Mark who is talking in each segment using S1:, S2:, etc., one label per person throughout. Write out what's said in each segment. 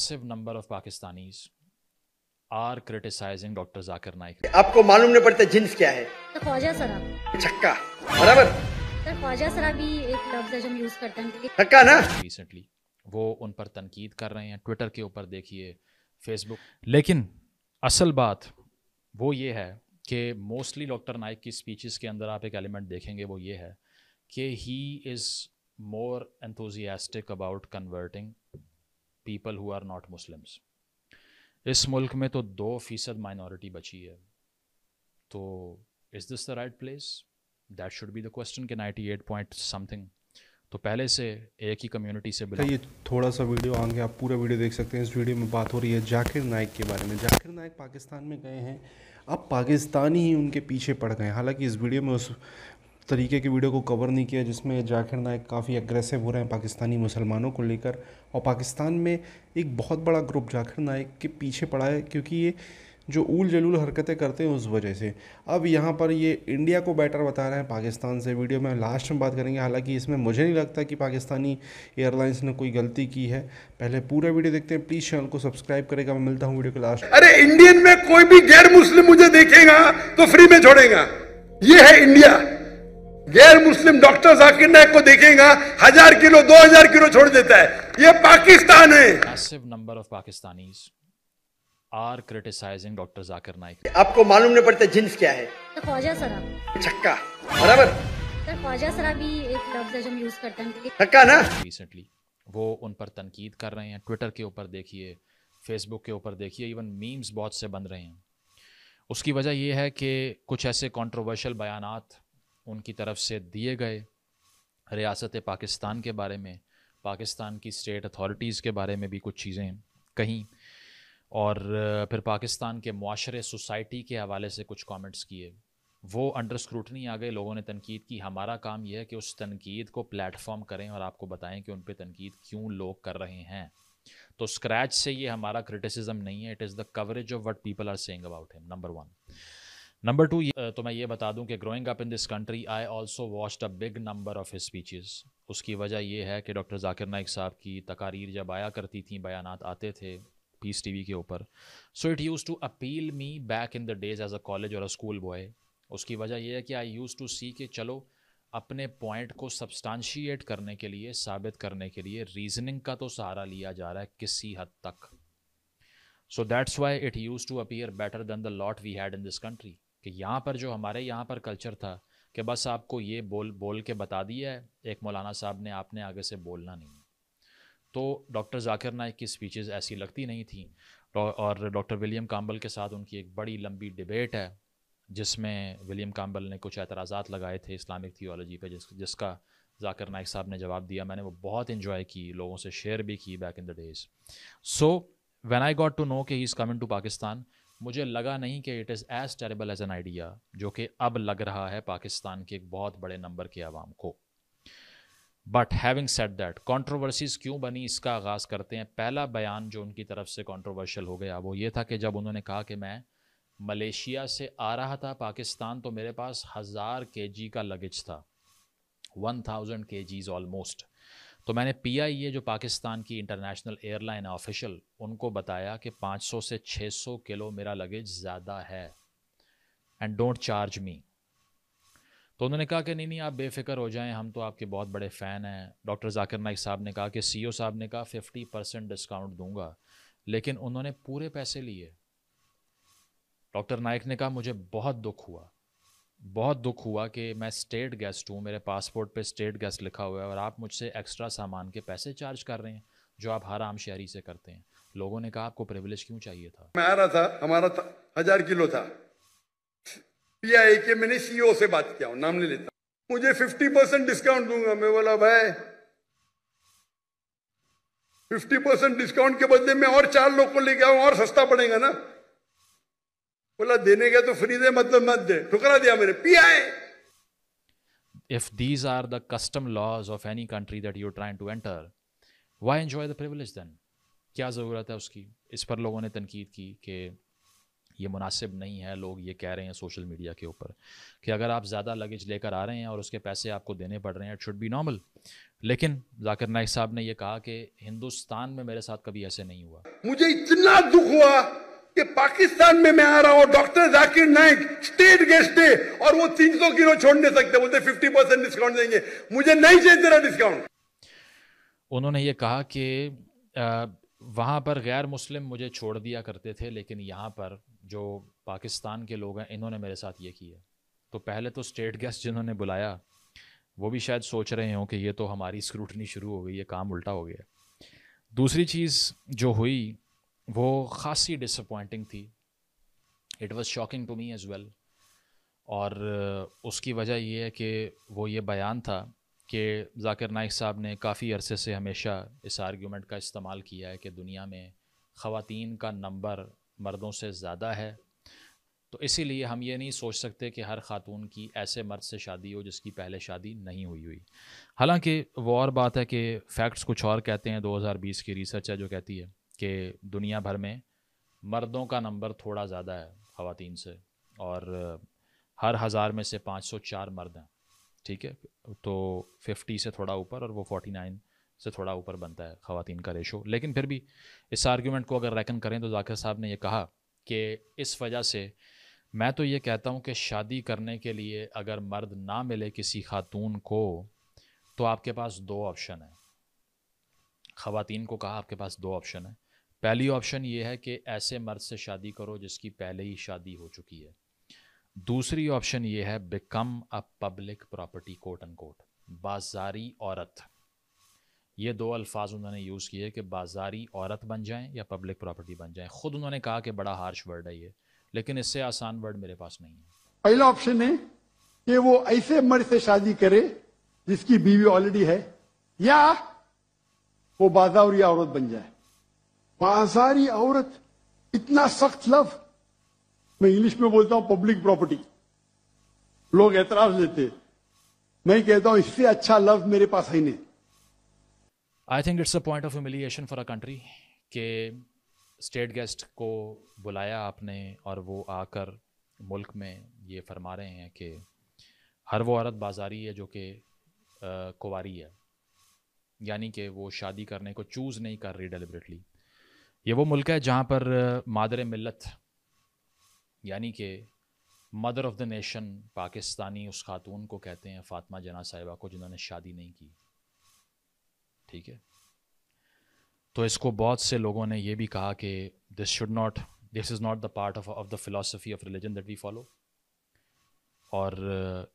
S1: Massive number of Pakistani are criticising doctor Zakir Naik
S2: आपको मालूम नहीं पड़ता जिन्स क्या है तो
S3: ख्वाजा शराब
S2: छक्का बराबर
S3: सर तो ख्वाजा शराब भी एक लफ्ज है जो हम यूज करते हैं छक्का ना
S1: रिसेंटली वो उन पर तनकीद कर रहे हैं ट्विटर के ऊपर देखिए फेसबुक लेकिन असल बात वो ये है कि मोस्टली डॉक्टर नाइक की स्पीचेस के अंदर आप एक एलिमेंट देखेंगे वो ये है कि he is more enthusiastic about converting people who are not Muslims इस मुल्क में तो दो फीसद माइनॉरिटी बची है तो is this the right place that should be the question के नाइन्टी एट पॉइंट समथिंग तो पहले से एक ही कम्युनिटी से तो बिलोंग ये
S3: थोड़ा सा वीडियो आगे आप पूरा वीडियो देख सकते हैं इस वीडियो में बात हो रही है जाकिर नायक के बारे में जाकिर नायक पाकिस्तान में गए हैं अब पाकिस्तानी ही उनके पीछे पड़ गए हालांकि इस वीडियो में उस तरीके की वीडियो को कवर नहीं किया जिसमें जाकिर नायक काफ़ी अग्रेसिव हो रहे हैं पाकिस्तानी मुसलमानों को लेकर और पाकिस्तान में एक बहुत बड़ा ग्रुप जाकिर नायक के पीछे पड़ा है क्योंकि ये जो ऊल जलूल हरकतें करते हैं उस वजह से अब यहाँ पर ये इंडिया को बेटर बता रहे हैं पाकिस्तान से वीडियो में लास्ट में बात करेंगे हालांकि इसमें मुझे नहीं लगता कि पाकिस्तानी एयरलाइंस ने कोई गलती की है पहले पूरा वीडियो देखते हैं प्लीज़ चैनल को सब्सक्राइब करेगा मैं मिलता हूँ वीडियो के लास्ट अरे इंडियन
S2: में कोई भी गैर मुस्लिम मुझे देखेगा तो फ्री में छोड़ेगा ये है इंडिया गैर मुस्लिम डॉक्टर जाकिर नायक को देखेगा हजार किलो दो हजार किलो छोड़ देता है ये पाकिस्तान है massive
S1: number of Pakistani are criticising doctor Zakir Naik
S2: आपको मालूम नहीं पड़ता जिन्स क्या है ख्वाजा छक्का
S3: बराबर ख्वाजा भी एक लफ्ज हम यूज करते हैं छक्का ना
S1: रिसेंटली वो उन पर तनकीद कर रहे हैं ट्विटर के ऊपर देखिए फेसबुक के ऊपर देखिए इवन मीम्स बहुत से बन रहे हैं उसकी वजह यह है कि कुछ ऐसे कंट्रोवर्शियल बयानात उनकी तरफ से दिए गए रियासत पाकिस्तान के बारे में पाकिस्तान की स्टेट अथॉरिटीज़ के बारे में भी कुछ चीज़ें कहीं और फिर पाकिस्तान के माशरे सोसाइटी के हवाले से कुछ कमेंट्स किए वो अंडर स्क्रूटनी आ गए लोगों ने तनकीद की हमारा काम यह है कि उस तनकीद को प्लेटफॉर्म करें और आपको बताएं कि उन पर तनकीद क्यों लोग कर रहे हैं तो स्क्रैच से ये हमारा क्रिटिसिज्म नहीं है it is the coverage of what people are saying about him number one number two तो मैं ये बता दूं कि growing up in this country I also watched a big number of speeches उसकी वजह यह है कि डॉक्टर जाकिर नाइक साहब की तकारीर जब आया करती थी बयान आते थे पीस टी वी के ऊपर so it use to appeal me back in the days as a college और अ स्कूल बॉय उसकी वजह यह है कि आई यूज़ टू सी के चलो अपने पॉइंट को सब्सटांशिएट करने के लिए साबित करने के लिए रीजनिंग का तो सहारा लिया जा रहा है किसी हद तक so that's why it use to appear better than the lot we had in this country कि यहाँ पर जो हमारे यहाँ पर कल्चर था कि बस आपको ये बोल बोल के बता दिया है एक मौलाना साहब ने आपने आगे से बोलना नहीं तो डॉक्टर जाकिर नायक की स्पीचेस ऐसी लगती नहीं थी और डॉक्टर विलियम काम्बल के साथ उनकी एक बड़ी लंबी डिबेट है जिसमें विलियम काम्बल ने कुछ एतराज़ा लगाए थे इस्लामिक थियोलॉजी पे जिस जिसका जाकिर नायक साहब ने जवाब दिया मैंने वो बहुत इन्जॉय की लोगों से शेयर भी की back in the days so when I got to know कि he is coming to Pakistan मुझे लगा नहीं कि it is as terrible as an idea जो कि अब लग रहा है पाकिस्तान के एक बहुत बड़े नंबर के आवाम को but having set that controversies क्यों बनी इसका आगाज़ करते हैं पहला बयान जो उनकी तरफ से कॉन्ट्रोवर्शल हो गया वो ये था कि जब उन्होंने कहा कि मैं मलेशिया से आ रहा था पाकिस्तान तो मेरे पास हज़ार के जी का लगेज था वन थाउजेंड के जीज़ ऑलमोस्ट तो मैंने पीआईए जो पाकिस्तान की इंटरनेशनल एयरलाइन ऑफिशियल उनको बताया कि 500 से 600 किलो मेरा लगेज ज़्यादा है एंड डोंट चार्ज मी तो उन्होंने कहा कि नहीं नहीं आप बेफिक्र हो जाएं हम तो आपके बहुत बड़े फ़ैन हैं डॉक्टर जाकिर नाइक साहब ने कहा कि सी साहब ने कहा फिफ्टी परसेंट डिस्काउंट दूंगा लेकिन उन्होंने पूरे पैसे लिए डॉक्टर नाइक ने कहा मुझे बहुत दुख हुआ बहुत दुख हुआ कि मैं स्टेट गेस्ट हूँ मेरे पासपोर्ट पे स्टेट गेस्ट लिखा हुआ है और आप मुझसे एक्स्ट्रा सामान के पैसे चार्ज कर रहे हैं जो आप हर आम शहरी से करते हैं लोगों ने कहा आपको प्रिविलेज क्यों चाहिए था
S2: मैं आ रहा था हमारा था, हजार किलो था पीआई के मैंने सीईओ e से बात किया नाम नहीं लेता मुझे फिफ्टी परसेंट डिस्काउंट दूंगा मैं बोला भाई फिफ्टी परसेंट डिस्काउंट के बदले में और चार लोग को लेके आऊँ और सस्ता पड़ेगा ना बोला देने गया तो फ्री दे मतलब मत दे ठुकरा दिया मेरे पी आए
S1: if these are the custom laws of any country that you trying to enter why enjoy the privilege then क्या ज़रूरत है उसकी इस पर लोगों ने तनकीद की कि ये मुनासिब नहीं है लोग ये कह रहे हैं सोशल मीडिया के ऊपर कि अगर आप ज़्यादा लगेज लेकर आ रहे हैं और उसके पैसे आपको देने पड़ रहे हैं इट शुड बी नॉर्मल लेकिन जाकिर नाइक साहब ने यह कहा कि हिंदुस्तान में मेरे साथ कभी ऐसे नहीं हुआ
S2: मुझे इतना दुख हुआ कि पाकिस्तान में मैं आ रहा हूं doctor Zakir Naik state guest है और वो तीन सौ किलो छोड़ नहीं सकते बोलते फिफ्टी परसेंट डिस्काउंट देंगे मुझे नहीं चाहिए तेरा डिस्काउंट
S1: उन्होंने ये कहा कि वहां पर गैर मुस्लिम मुझे छोड़ दिया करते थे लेकिन यहाँ पर जो पाकिस्तान के लोग हैं इन्होंने मेरे साथ ये किया तो पहले तो स्टेट गेस्ट जिन्होंने बुलाया वो भी शायद सोच रहे हों कि ये तो हमारी स्क्रूटनी शुरू हो गई ये काम उल्टा हो गया दूसरी चीज़ जो हुई वो खासी डिसअपॉइंटिंग थी it was shocking to me as well और uh, उसकी वजह ये है कि वो ये बयान था कि जाकिर नाइक साहब ने काफ़ी अरसे से हमेशा इस आर्ग्यूमेंट का इस्तेमाल किया है कि दुनिया में ख़वान का नंबर मर्दों से ज़्यादा है तो इसीलिए हम ये नहीं सोच सकते कि हर खातून की ऐसे मर्द से शादी हो जिसकी पहले शादी नहीं हुई हुई हालांकि वो और बात है कि फ़ैक्ट्स कुछ और कहते हैं 2020 की रिसर्च है जो कहती है कि दुनिया भर में मर्दों का नंबर थोड़ा ज़्यादा है ख़वान से और हर हज़ार में से 504 मर्द हैं ठीक है तो 50 से थोड़ा ऊपर और वो 49 से थोड़ा ऊपर बनता है ख़वान का रेशो लेकिन फिर भी इस आर्ग्यूमेंट को अगर रैकन करें तो जाकिर साहब ने यह कहा कि इस वजह से मैं तो ये कहता हूँ कि शादी करने के लिए अगर मर्द ना मिले किसी खातून को तो आपके पास दो ऑप्शन हैं ख़वान को कहा आपके पास दो ऑप्शन है पहली ऑप्शन ये है कि ऐसे मर्द से शादी करो जिसकी पहले ही शादी हो चुकी है दूसरी ऑप्शन ये है become a public property quote and quote बाजारी औरत ये दो अल्फाज उन्होंने यूज़ किए कि बाजारी औरत बन जाएं या पब्लिक प्रॉपर्टी बन जाएं खुद उन्होंने कहा कि बड़ा हार्श वर्ड है ये लेकिन इससे आसान वर्ड मेरे पास नहीं है
S2: पहला ऑप्शन है कि वो ऐसे मर्द से शादी करे जिसकी बीवी ऑलरेडी है या वो बाजारी औरत बन जाए बाजारी औरत इतना सख्त लफ मैं इंग्लिश में बोलता हूं पब्लिक प्रॉपर्टी लोग एतराज लेते मैं कहता हूं इससे अच्छा लव मेरे पास ही नहीं
S1: I think it's a point of humiliation for a country के स्टेट गेस्ट को बुलाया आपने और वो आकर मुल्क में ये फरमा रहे हैं कि हर वो औरत बाजारी है जो कि कुवारी है यानी कि वो शादी करने को चूज़ नहीं कर रही डेलिब्रेटली ये वो मुल्क है जहाँ पर मादर मिलत यानी कि mother of the nation Pakistani उस खातून को कहते हैं फातमा जना साहिबा को जिन्होंने शादी नहीं की ठीक है तो इसको बहुत से लोगों ने ये भी कहा कि this should not this is not the part of of the philosophy of religion that we follow और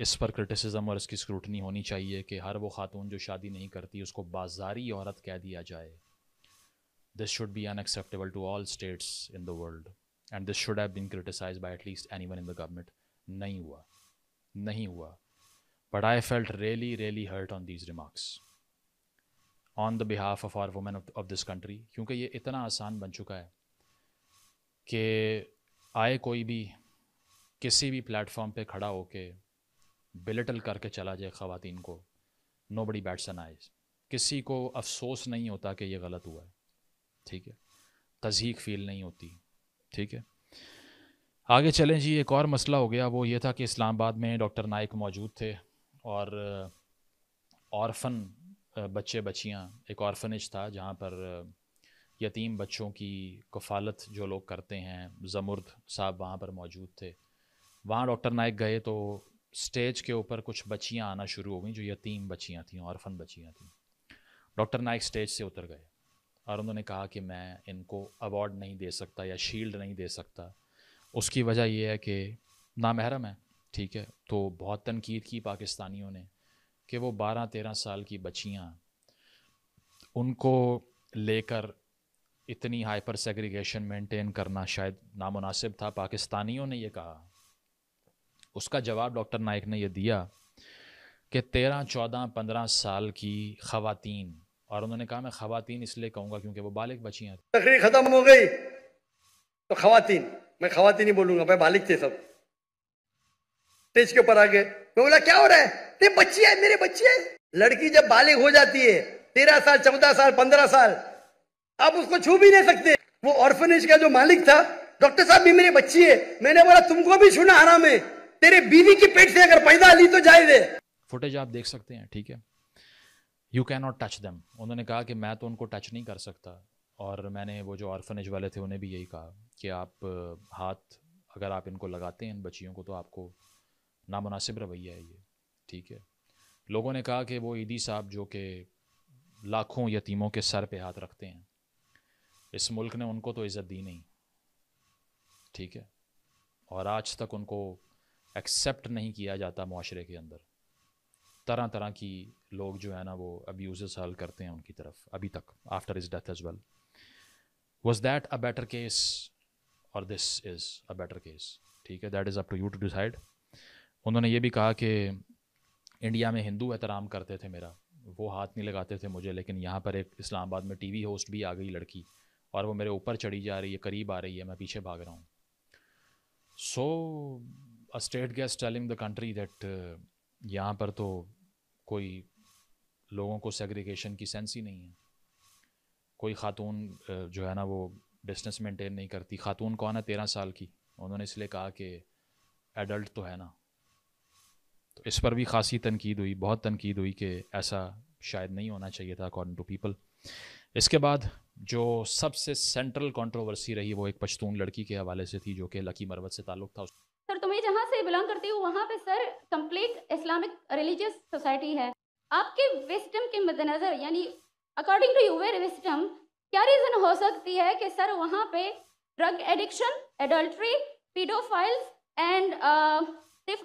S1: इस पर क्रिटिसिज्म और इसकी स्क्रूटनी होनी चाहिए कि हर वो खातून जो शादी नहीं करती उसको बाजारी औरत कह दिया जाए This should be unacceptable to all states in the world. And this should have been criticized by at least anyone in the government. nahi hua nahi hua but I felt really, really hurt on these remarks on the behalf of our women of, of this country क्योंकि ये इतना आसान बन चुका है कि आए कोई भी किसी भी प्लेटफॉर्म पे खड़ा होके बिलिटल करके चला जाए ख़वातीन को नो बड़ी बैट्स एन आइज किसी को अफसोस नहीं होता कि ये गलत हुआ है ठीक है तजीक फील नहीं होती ठीक है आगे चलें जी एक और मसला हो गया वो ये था कि इस्लामाबाद में डॉक्टर नायक मौजूद थे और औरफन बच्चे बच्चियाँ एक औरफनेज था जहाँ पर यतीम बच्चों की कफालत जो लोग करते हैं जमुर्द साहब वहाँ पर मौजूद थे वहाँ डॉक्टर नायक गए तो स्टेज के ऊपर कुछ बच्चियाँ आना शुरू हो गई जो यतीम बच्चियाँ थीं औरफन बच्चियाँ थीं डॉक्टर नायक स्टेज से उतर गए और उन्होंने कहा कि मैं इनको अवार्ड नहीं दे सकता या शील्ड नहीं दे सकता उसकी वजह यह है कि ना महरम है ठीक है तो बहुत तनकीद की पाकिस्तानियों ने कि वो बारह तेरह साल की बच्चियाँ उनको लेकर इतनी हाइपर सेग्रीगेशन मेंटेन करना शायद नामुनासिब था पाकिस्तानियों ने यह कहा उसका जवाब डॉक्टर नाइक ने यह दिया कि तेरह चौदह पंद्रह साल की ख़वातीन और उन्होंने कहा मैं खातन इसलिए कहूंगा क्योंकि वो बालिक बचियाँ तकरीर ख़त्म
S2: हो गई तो खातन मैं खातन ही बोलूंगा मैं बालिक थे सब स्टेज के ऊपर आ गए मैं बोला क्या हो रहा है ये बच्ची है मेरे बच्ची है लड़की जब बालिक हो जाती है तेरह साल चौदह साल पंद्रह साल आप उसको छू भी नहीं सकते वो ऑर्फनेज का जो मालिक था डॉक्टर साहब भी मेरी बच्ची है मैंने बोला तुमको भी छूना आराम है तेरे बीवी की पेट से अगर पैदा ली तो जाए दे
S1: फुटेज आप देख सकते हैं ठीक है you can not touch them उन्होंने कहा कि मैं तो उनको टच नहीं कर सकता और मैंने वो जो ऑर्फनेज वाले थे उन्हें भी यही कहा कि आप हाथ अगर आप इनको लगाते हैं इन बच्चियों को तो आपको नामनासिब रवैया है ये ठीक है लोगों ने कहा कि वो ईदी साहब जो कि लाखों यतीमों के सर पे हाथ रखते हैं इस मुल्क ने उनको तो इज़्ज़त दी नहीं ठीक है और आज तक उनको एक्सेप्ट नहीं किया जाता माशरे के अंदर तरह तरह की लोग जो है ना वो अब्यूज़ हल करते हैं उनकी तरफ अभी तक after is death as well was that a better case और this is a better case ठीक है that is up to you to decide उन्होंने ये भी कहा कि इंडिया में हिंदू एहतराम करते थे मेरा वो हाथ नहीं लगाते थे मुझे लेकिन यहाँ पर एक इस्लामाबाद में टीवी होस्ट भी आ गई लड़की और वो मेरे ऊपर चढ़ी जा रही है करीब आ रही है मैं पीछे भाग रहा हूँ so a state guest telling the country that यहाँ पर तो कोई लोगों को सेग्रीगेशन की सेंस ही नहीं है कोई ख़ातून जो है ना वो डिस्टेंस मेंटेन नहीं करती ख़ातून कौन है तेरह साल की उन्होंने इसलिए कहा कि एडल्ट तो है ना तो इस पर भी खासी तनकीद हुई बहुत तनकीद हुई कि ऐसा शायद नहीं होना चाहिए था अकॉर्डिंग टू पीपल इसके बाद जो सबसे सेंट्रल कंट्रोवर्सी रही वो एक पश्तून लड़की के हवाले से थी जो कि लकी मरवत से ताल्लुक़ था
S2: तो मैं जहाँ से बिलोंग करती हूँ वहाँ पे sir complete Islamic religious society है आपके विस्टम के मद्देनज़र यानी अकॉर्डिंग टू यूर विस्टम क्या रीज़न हो सकती है कि
S1: सर वहाँ पे drug addiction adultery paedophiles and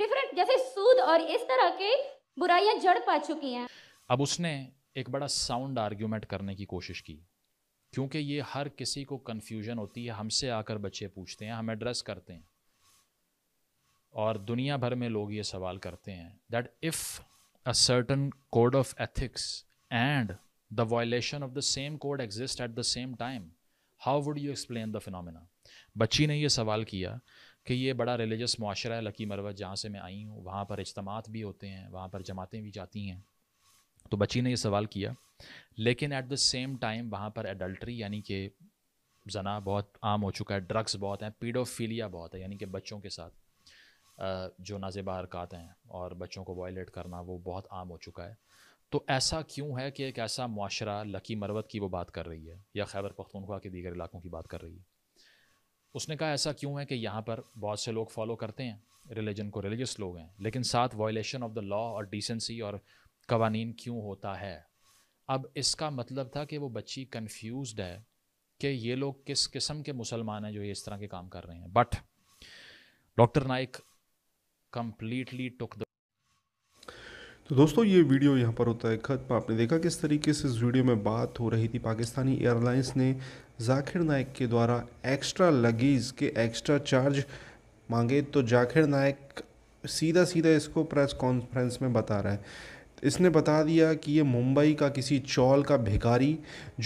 S1: different जैसे सूद और इस तरह के बुराइयां जड़ पा चुकी हैं अब उसने एक बड़ा साउंड आर्ग्यूमेंट करने की कोशिश की क्योंकि ये हर किसी को कन्फ्यूजन होती है हमसे आकर बच्चे पूछते हैं हम एड्रेस करते हैं और दुनिया भर में लोग ये सवाल करते हैं that if a certain code of ethics and the violation of the same code exist at the same time how would you explain the phenomena बच्ची ने यह सवाल किया कि ये बड़ा रिलीजस माशरा है लकी मरवत जहाँ से मैं आई हूँ वहाँ पर इज्तमात भी होते हैं वहाँ पर जमातें भी जाती हैं तो बच्ची ने यह सवाल किया लेकिन एट द सेम टाइम वहाँ पर एडल्ट्री यानी कि जना बहुत आम हो चुका है ड्रग्स बहुत हैं पीडोफीलिया बहुत है यानी कि बच्चों के साथ जो नज़े बाहर हैं और बच्चों को वॉयलेट करना वो बहुत आम हो चुका है तो ऐसा क्यों है कि एक ऐसा माशरा लकी मरवत की वो बात कर रही है या खैबर पख्तूनख्वा के दीगर इलाकों की बात कर रही है उसने कहा ऐसा क्यों है कि यहाँ पर बहुत से लोग फॉलो करते हैं रिलीजन को रिलीजियस लोग हैं लेकिन साथ वॉयलेशन ऑफ द लॉ और डिसेंसी और कवानीन क्यों होता है अब इसका मतलब था कि वो बच्ची कन्फ्यूज है कि ये लोग किस किस्म के मुसलमान हैं जो ये इस तरह के काम कर रहे हैं but doctor Naik completely took the
S3: तो दोस्तों ये वीडियो यहाँ पर होता है ख़त्म आपने देखा किस तरीके से इस वीडियो में बात हो रही थी पाकिस्तानी एयरलाइंस ने जाकिर नायक के द्वारा एक्स्ट्रा लगेज के एक्स्ट्रा चार्ज मांगे तो जाकिर नायक सीधा सीधा इसको प्रेस कॉन्फ्रेंस में बता रहा है इसने बता दिया कि ये मुंबई का किसी चौल का भिखारी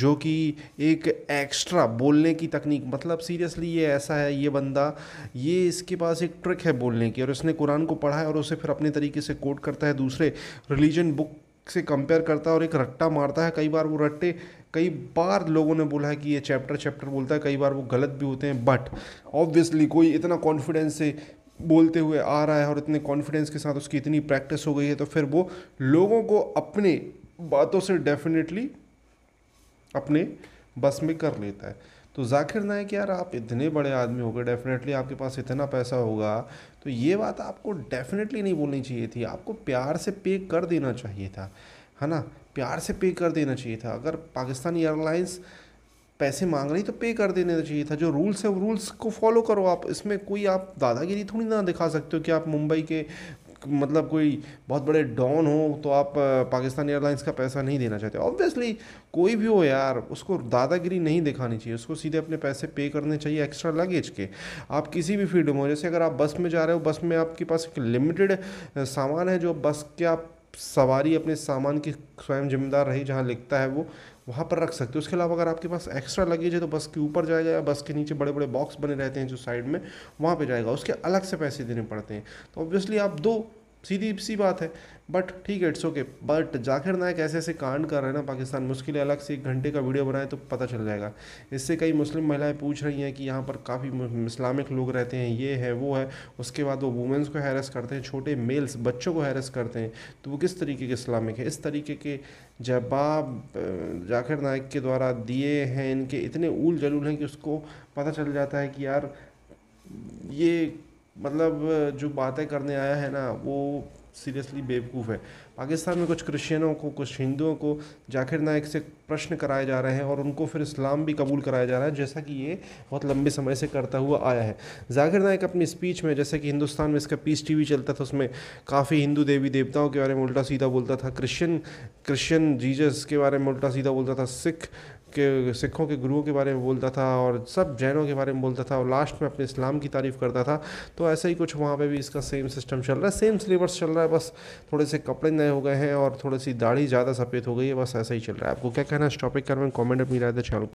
S3: जो कि एक एक्स्ट्रा बोलने की तकनीक मतलब सीरियसली ये ऐसा है ये बंदा ये इसके पास एक ट्रिक है बोलने की और इसने कुरान को पढ़ा है और उसे फिर अपने तरीके से कोट करता है दूसरे रिलीजन बुक से कंपेयर करता है और एक रट्टा मारता है कई बार वो रट्टे कई बार लोगों ने बोला है कि ये चैप्टर चैप्टर बोलता है कई बार वो गलत भी होते हैं बट ऑब्वियसली कोई इतना कॉन्फिडेंस से बोलते हुए आ रहा है और इतने कॉन्फिडेंस के साथ उसकी इतनी प्रैक्टिस हो गई है तो फिर वो लोगों को अपने बातों से डेफिनेटली अपने बस में कर लेता है तो जाकिर नायक यार आप इतने बड़े आदमी हो गए डेफिनेटली आपके पास इतना पैसा होगा तो ये बात आपको डेफिनेटली नहीं बोलनी चाहिए थी आपको प्यार से पे कर देना चाहिए था है ना प्यार से पे कर देना चाहिए था अगर पाकिस्तानी एयरलाइंस पैसे मांग रही तो पे कर देने तो चाहिए था जो रूल्स है वो रूल्स को फॉलो करो आप इसमें कोई आप दादागिरी थोड़ी ना दिखा सकते हो कि आप मुंबई के मतलब कोई बहुत बड़े डॉन हो तो आप पाकिस्तान एयरलाइंस का पैसा नहीं देना चाहते ऑब्वियसली कोई भी हो यार उसको दादागिरी नहीं दिखानी चाहिए उसको सीधे अपने पैसे पे करने चाहिए एक्स्ट्रा लगेज के आप किसी भी फील्ड में हो जैसे अगर आप बस में जा रहे हो बस में आपके पास एक लिमिटेड सामान है जो बस के आप सवारी अपने सामान की स्वयं जिम्मेदार रही जहाँ लिखता है वो वहाँ पर रख सकते हो उसके अलावा अगर आपके पास एक्स्ट्रा लगेज है तो बस के ऊपर जाएगा या बस के नीचे बड़े बड़े बॉक्स बने रहते हैं जो साइड में वहाँ पे जाएगा उसके अलग से पैसे देने पड़ते हैं तो ऑब्वियसली आप दो सीधी सी बात है बट ठीक है it's okay but Zakir Naik ऐसे ऐसे कांड कर रहे हैं ना पाकिस्तान में उसके लिए अलग से एक घंटे का वीडियो बनाए तो पता चल जाएगा इससे कई मुस्लिम महिलाएं पूछ रही हैं कि यहाँ पर काफ़ी इस्लामिक लोग रहते हैं ये है वो है उसके बाद वो वुमेंस को हैरस करते हैं छोटे मेल्स बच्चों को हैरस करते हैं तो वो किस तरीके के इस्लामिक है इस तरीके के जवाब जाकिर नायक के द्वारा दिए हैं इनके इतने ऊल जलूल हैं कि उसको पता चल जाता है कि यार ये मतलब जो बातें करने आया है ना वो सीरियसली बेवकूफ़ है पाकिस्तान में कुछ क्रिश्चियनों को कुछ हिंदुओं को जाकिर नायक से प्रश्न कराए जा रहे हैं और उनको फिर इस्लाम भी कबूल कराया जा रहा है जैसा कि ये बहुत लंबे समय से करता हुआ आया है जाकिर नायक अपनी स्पीच में जैसे कि हिंदुस्तान में इसका पीस टीवी चलता था उसमें काफ़ी हिंदू देवी देवताओं के बारे में उल्टा सीधा बोलता था क्रिश्चियन क्रिश्चियन जीजस के बारे में उल्टा सीधा बोलता था सिख के सिखों के गुरुओं के बारे में बोलता था और सब जैनों के बारे में बोलता था और लास्ट में अपने इस्लाम की तारीफ़ करता था तो ऐसा ही कुछ वहाँ पे भी इसका सेम सिस्टम चल रहा है सेम सिलेबस चल रहा है बस थोड़े से कपड़े नए हो गए हैं और थोड़ी सी दाढ़ी ज़्यादा सफ़ेद हो गई है बस ऐसा ही चल रहा है आपको क्या कहना है इस टॉपिक का में कॉमेंट अपनी राय चैनल